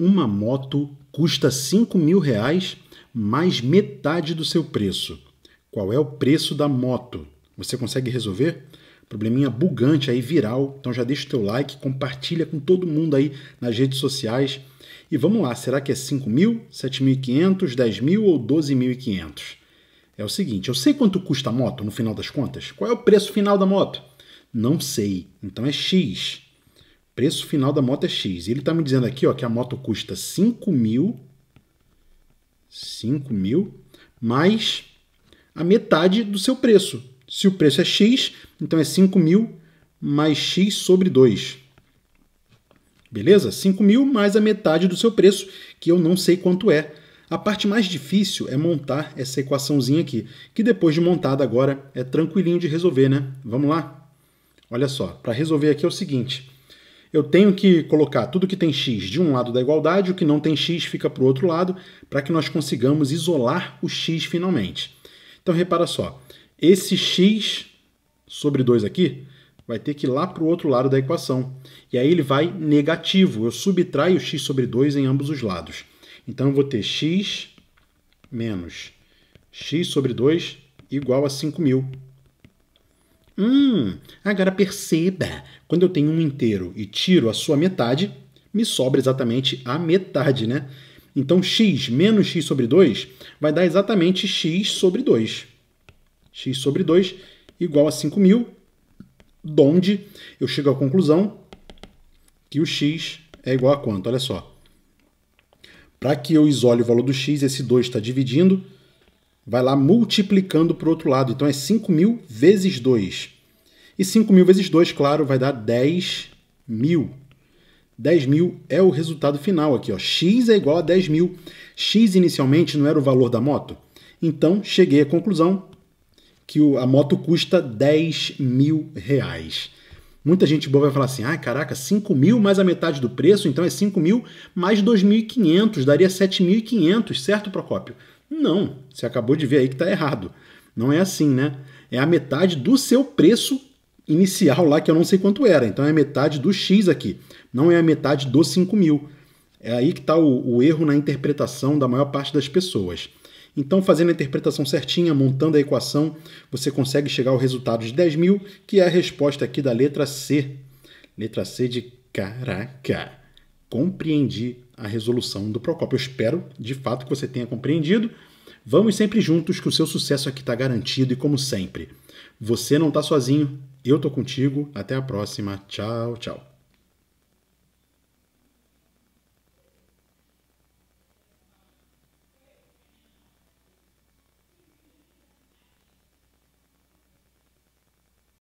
uma moto custa 5 mil reais mais metade do seu preço. Qual é o preço da moto? Você consegue resolver? Probleminha bugante aí, viral. Então já deixa o teu like, compartilha com todo mundo aí nas redes sociais. E vamos lá, será que é 5 mil, 7.500, 10 mil ou 12.500? É o seguinte, eu sei quanto custa a moto no final das contas? Qual é o preço final da moto? Não sei, então é X. Preço final da moto é X. Ele está me dizendo aqui ó, que a moto custa 5 mil. 5 mil mais a metade do seu preço. Se o preço é X, então é 5 mil mais X sobre 2. Beleza? 5 mil mais a metade do seu preço, que eu não sei quanto é. A parte mais difícil é montar essa equaçãozinha aqui, que depois de montada agora é tranquilinho de resolver, né? Vamos lá? Olha só, para resolver aqui é o seguinte eu tenho que colocar tudo que tem x de um lado da igualdade, o que não tem x fica para o outro lado, para que nós consigamos isolar o x finalmente. Então repara só, esse x sobre 2 aqui vai ter que ir lá para o outro lado da equação. E aí ele vai negativo, eu subtraio x sobre 2 em ambos os lados. Então eu vou ter x menos x sobre 2 igual a 5.000. Hum, agora perceba, quando eu tenho um inteiro e tiro a sua metade, me sobra exatamente a metade, né? Então x menos x sobre 2 vai dar exatamente x sobre 2. x sobre 2 igual a 5.000, donde eu chego à conclusão que o x é igual a quanto? Olha só. Para que eu isole o valor do x, esse 2 está dividindo, vai lá multiplicando para o outro lado. Então é 5.000 vezes 2. E 5.000 vezes 2, claro, vai dar 10.000. 10.000 é o resultado final aqui. Ó. X é igual a 10.000. X inicialmente não era o valor da moto. Então cheguei à conclusão que a moto custa 10 mil reais. Muita gente boa vai falar assim: ah, caraca, 5.000 mais a metade do preço, então é 5.000 mais 2.500, daria 7.500, certo, Procópio? Não, você acabou de ver aí que está errado. Não é assim, né? É a metade do seu preço inicial lá, que eu não sei quanto era. Então é a metade do X aqui, não é a metade dos 5 mil. É aí que está o, o erro na interpretação da maior parte das pessoas. Então, fazendo a interpretação certinha, montando a equação, você consegue chegar ao resultado de 10 mil, que é a resposta aqui da letra C. Letra C de caraca. Compreendi a resolução do Procopio. Eu espero, de fato, que você tenha compreendido. Vamos sempre juntos, que o seu sucesso aqui está garantido e, como sempre, você não está sozinho, eu estou contigo. Até a próxima. Tchau, tchau.